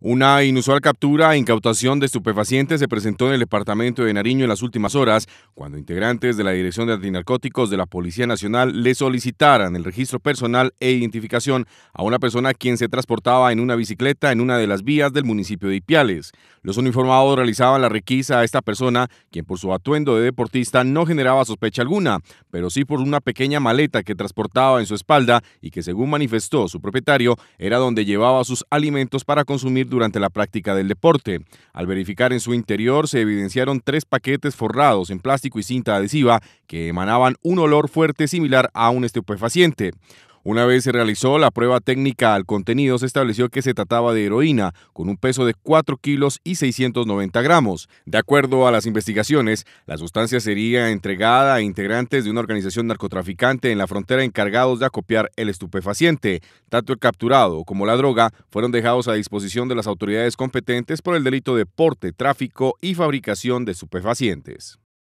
Una inusual captura e incautación de estupefacientes se presentó en el departamento de Nariño en las últimas horas, cuando integrantes de la Dirección de Antinarcóticos de la Policía Nacional le solicitaran el registro personal e identificación a una persona quien se transportaba en una bicicleta en una de las vías del municipio de Ipiales. Los uniformados realizaban la requisa a esta persona, quien por su atuendo de deportista no generaba sospecha alguna, pero sí por una pequeña maleta que transportaba en su espalda y que según manifestó su propietario era donde llevaba sus alimentos para consumir durante la práctica del deporte. Al verificar en su interior se evidenciaron tres paquetes forrados en plástico y cinta adhesiva que emanaban un olor fuerte similar a un estupefaciente. Una vez se realizó la prueba técnica al contenido, se estableció que se trataba de heroína, con un peso de 4 kilos y 690 gramos. De acuerdo a las investigaciones, la sustancia sería entregada a integrantes de una organización narcotraficante en la frontera encargados de acopiar el estupefaciente. Tanto el capturado como la droga fueron dejados a disposición de las autoridades competentes por el delito de porte, tráfico y fabricación de estupefacientes.